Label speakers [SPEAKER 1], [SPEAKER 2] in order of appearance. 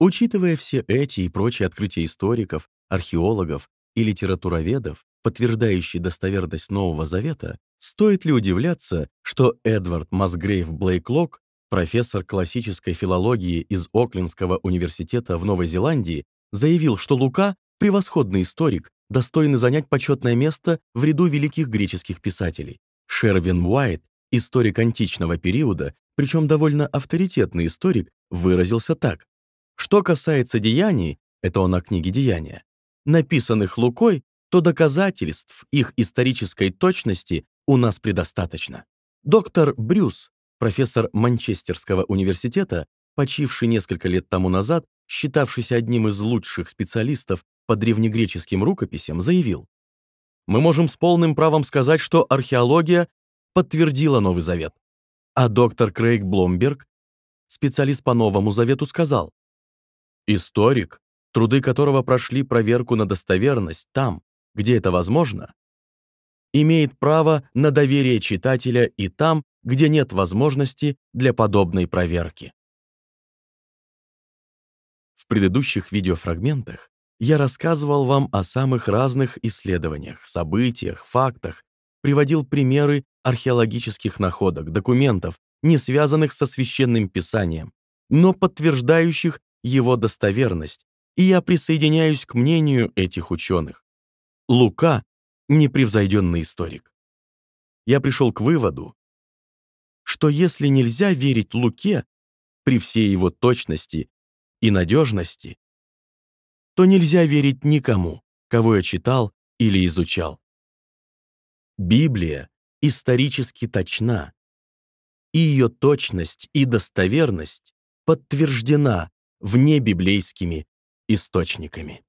[SPEAKER 1] Учитывая все эти и прочие открытия историков, археологов и литературоведов, подтверждающие достоверность Нового Завета, стоит ли удивляться, что Эдвард Масгрейв Блейклок, профессор классической филологии из Оклендского университета в Новой Зеландии, заявил, что Лука – превосходный историк, достойный занять почетное место в ряду великих греческих писателей. Шервин Уайт, историк античного периода, причем довольно авторитетный историк, выразился так. Что касается деяний, это он о книге «Деяния», написанных Лукой, то доказательств их исторической точности у нас предостаточно. Доктор Брюс, профессор Манчестерского университета, почивший несколько лет тому назад, считавшийся одним из лучших специалистов по древнегреческим рукописям, заявил, «Мы можем с полным правом сказать, что археология подтвердила Новый Завет». А доктор Крейг Бломберг, специалист по Новому Завету, сказал, Историк, труды которого прошли проверку на достоверность там, где это возможно, имеет право на доверие читателя и там, где нет возможности для подобной проверки. В предыдущих видеофрагментах я рассказывал вам о самых разных исследованиях, событиях, фактах, приводил примеры археологических находок, документов, не связанных со священным писанием, но подтверждающих его достоверность, и я присоединяюсь к мнению этих ученых. Лука — непревзойденный историк. Я пришел к выводу, что если нельзя верить Луке при всей его точности и надежности, то нельзя верить никому, кого я читал или изучал. Библия исторически точна, и ее точность и
[SPEAKER 2] достоверность подтверждена внебиблейскими источниками.